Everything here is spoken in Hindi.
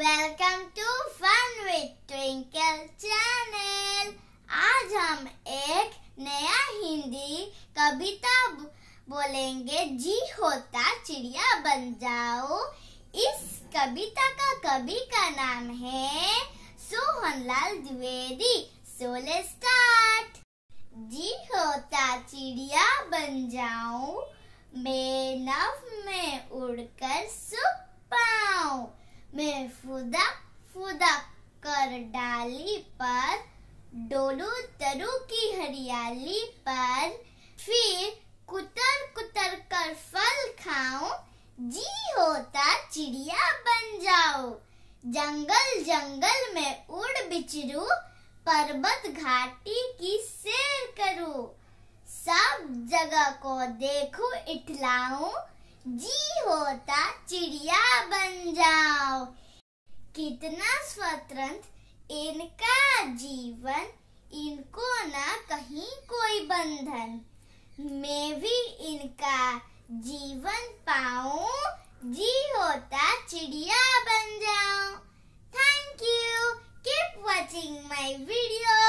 welcome to fun with Twinkle channel आज हम एक नया हिंदी कविता बोलेंगे जी होता चिड़िया बन जाओ इस कविता का कवि का नाम है सोहनलाल द्विवेदी सोले स्टार्ट जी होता चिड़िया बन जाओ मैं नव में उड़कर फुदक फुदा फुदा कर डाली पर डोलू तरु की हरियाली पर फिर कुतर कुतर कर फल खाओ जी होता चिड़िया बन जाओ जंगल जंगल में उड़ बिचरू पर्वत घाटी की सैर करू सब जगह को देखू इटलाऊ जी होता चिड़िया बन जाओ कितना स्वतंत्र इनका जीवन इनको ना कहीं कोई बंधन मैं भी इनका जीवन पाऊं जी होता चिड़िया बन जाऊं thank you keep watching my video